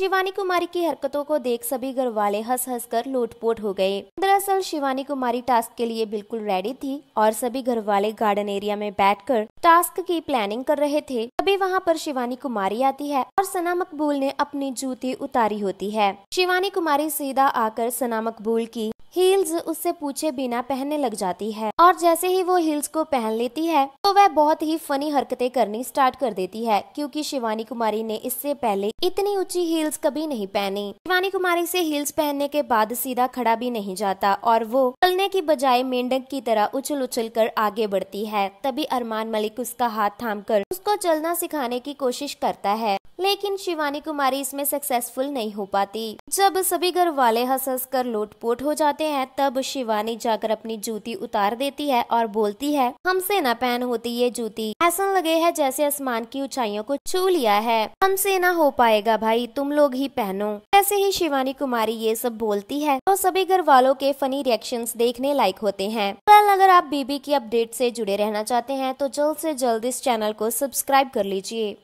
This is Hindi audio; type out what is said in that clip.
शिवानी कुमारी की हरकतों को देख सभी घर वाले हंस हंस कर लोटपोट हो गए दरअसल शिवानी कुमारी टास्क के लिए बिल्कुल रेडी थी और सभी घर वाले गार्डन एरिया में बैठकर टास्क की प्लानिंग कर रहे थे तभी वहाँ पर शिवानी कुमारी आती है और सना मकबूल ने अपनी जूती उतारी होती है शिवानी कुमारी सीधा आकर सना मकबूल की हील्स उससे पूछे बिना पहनने लग जाती है और जैसे ही वो हील्स को पहन लेती है तो वह बहुत ही फनी हरकतें करनी स्टार्ट कर देती है क्योंकि शिवानी कुमारी ने इससे पहले इतनी ऊंची हील्स कभी नहीं पहनी शिवानी कुमारी से हील्स पहनने के बाद सीधा खड़ा भी नहीं जाता और वो चलने की बजाय मेंढक की तरह उछल उछल कर आगे बढ़ती है तभी अरमान मलिक उसका हाथ थाम कर उसको चलना सिखाने की कोशिश करता है लेकिन शिवानी कुमारी इसमें सक्सेसफुल नहीं हो पाती जब सभी घर वाले हंस हंस कर लोटपोट हो जाते हैं तब शिवानी जाकर अपनी जूती उतार देती है और बोलती है हमसे न पहन होती ये जूती ऐसा लगे है जैसे आसमान की ऊंचाइयों को छू लिया है हमसे ना हो पाएगा भाई तुम लोग ही पहनो ऐसे ही शिवानी कुमारी ये सब बोलती है और सभी घर वालों के फनी रिएक्शन देखने लायक होते हैं कल अगर आप बीबी की अपडेट से जुड़े रहना चाहते हैं तो जल्द से जल्द इस चैनल को सब्सक्राइब कर लीजिए